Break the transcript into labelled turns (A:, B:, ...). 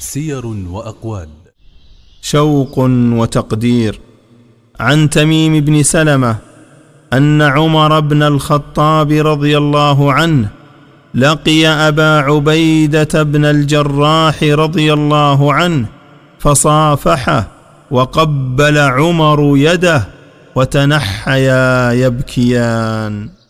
A: سير واقوال
B: شوق وتقدير عن تميم بن سلمه ان عمر بن الخطاب رضي الله عنه لقي ابا عبيده بن الجراح رضي الله عنه فصافحه وقبل عمر يده وتنحيا يبكيان